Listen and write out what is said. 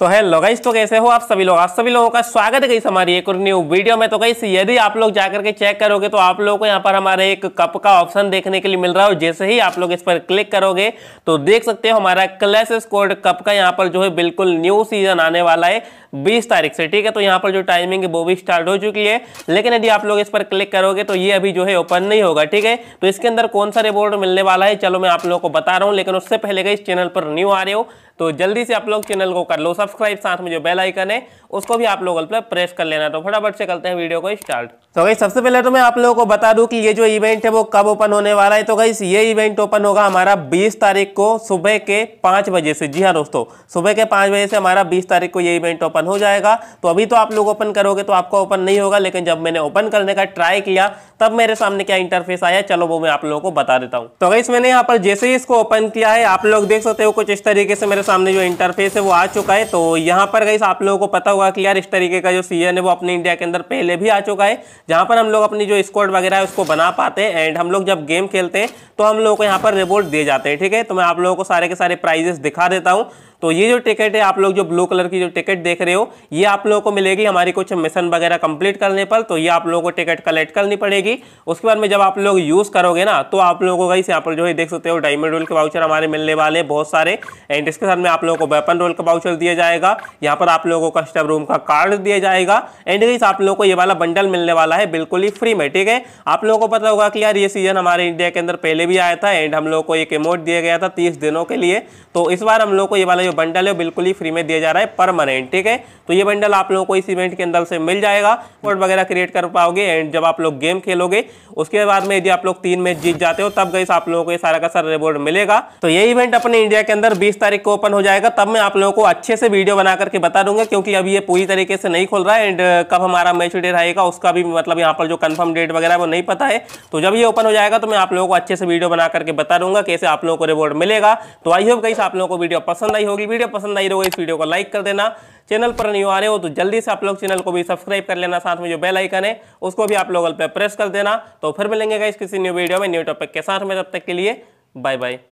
तो है गाइस तो कैसे हो आप सभी लोग आप सभी लोगों का स्वागत है गई हमारी एक और न्यू वीडियो में तो गाइस यदि आप लोग जाकर के चेक करोगे तो आप लोगों को यहाँ पर हमारे एक कप का ऑप्शन देखने के लिए मिल रहा है जैसे ही आप लोग इस पर क्लिक करोगे तो देख सकते हो हमारा क्लैश स्कोर्ड कप का यहाँ पर जो है बिल्कुल न्यू सीजन आने वाला है बीस तारीख से ठीक है तो यहाँ पर जो टाइमिंग है वो भी स्टार्ट हो चुकी है लेकिन यदि आप लोग इस पर क्लिक करोगे तो ये अभी जो है ओपन नहीं होगा ठीक है तो इसके अंदर कौन सा रिवॉर्ड मिलने वाला है चलो मैं आप लोगों को बता रहा हूँ लेकिन उससे पहले इस चैनल पर न्यू आ रहे हो तो जल्दी से आप लोग चैनल को कर लो सब्सक्राइब साथ में जो बेल आइकन है उसको भी आप लोग प्रेस कर लेना तो फटाफट से करते हैं वीडियो को स्टार्ट तो गई सबसे पहले तो मैं आप लोगों को बता दूं कि ये जो इवेंट है वो कब ओपन होने वाला है तो गई ये इवेंट ओपन होगा हमारा 20 तारीख को सुबह के पांच बजे से जी हाँ दोस्तों सुबह के पांच बजे से हमारा बीस तारीख को ये इवेंट ओपन ओपन हो जाएगा तो अभी तो आप लोग ओपन करोगे तो आपका ओपन नहीं होगा लेकिन जब मैंने ओपन करने का ट्राई किया तब मेरे सामने क्या इंटरफेस आया चलो वो मैं आप लोगों को बता देता हूँ तो गई मैंने यहाँ पर जैसे ही इसको ओपन किया है आप लोग देख सकते हो कुछ इस तरीके से मेरे सामने जो इंटरफेस है वो आ चुका है तो यहाँ पर गई आप लोगों को पता हुआ कि यार इस तरीके का जो सीजन है वो अपने इंडिया के अंदर पहले भी आ चुका है जहाँ पर हम लोग अपनी जो स्क्वाड वगैरह है उसको बना पाते हैं एंड हम लोग जब गेम खेलते हैं तो हम लोग को यहाँ पर रिवॉर्ड दिए जाते हैं ठीक है तो मैं आप लोगों को सारे के सारे प्राइजेस दिखा देता हूँ तो ये जो टिकट है आप लोग जो ब्लू कलर की जो टिकट देख रहे हो ये आप लोगों को मिलेगी हमारी कुछ मिशन वगैरह कंप्लीट करने पर तो ये आप लोगों को टिकट कलेक्ट करनी पड़ेगी जाएगी उसके बाद में जब आप लोग यूज़ करोगे ना तो आप लोगों को यहाँ पर जो है देख सकते हो डायमंड रोल के वाउचर हमारे मिलने वाले बहुत सारे एंड इसके साथ में आप लोगों को वेपन रोल का वाउचर दिया जाएगा यहाँ पर आप लोगों को कस्टम रूम का कार्ड दिया जाएगा एंड इस आप लोगों को ये वाला बंडल मिलने वाला है बिल्कुल ही फ्री में ठीक है आप लोगों को पता होगा कि यार ये सीजन हमारे इंडिया के अंदर पहले भी आया था एंड हम लोग को एक अमाउंट दिया गया था तीस दिनों के लिए तो इस बार हम लोग को ये वाला जो बंडल है बिल्कुल ही फ्री में दिया जा रहा है परमानेंट ठीक है तो ये बंडल आप लोगों को इस इवेंट के अंदर से मिल जाएगा वगैरह क्रिएट कर पाओगे एंड जब आप लोग गेम खेलो खेलोगे उसके बाद में यदि आप लोग तीन मैच जीत जाते हो तब गई आप लोगों को ये सारा का सारा रिवॉर्ड मिलेगा तो ये इवेंट अपने इंडिया के अंदर बीस तारीख को ओपन हो जाएगा तब मैं आप लोगों को अच्छे से वीडियो बना करके बता दूंगा क्योंकि अभी ये पूरी तरीके से नहीं खोल रहा है एंड uh, कब हमारा मैच डेट रहेगा उसका भी मतलब यहाँ पर जो कन्फर्म डेट वगैरह वो नहीं पता है तो जब ये ओपन हो जाएगा तो मैं आप लोगों को अच्छे से वीडियो बना करके बता दूंगा कैसे आप लोगों को रिवॉर्ड मिलेगा तो आई होप गई आप लोगों को वीडियो पसंद आई होगी वीडियो पसंद आई होगी इस वीडियो को लाइक कर देना चैनल पर नहीं रहे हो तो जल्दी से आप लोग चैनल को भी सब्सक्राइब कर लेना साथ में जो बेल आइकन है उसको भी आप लोग पर प्रेस कर देना तो फिर मिलेंगे इस किसी न्यू वीडियो में न्यू टॉपिक के साथ में तब तक के लिए बाय बाय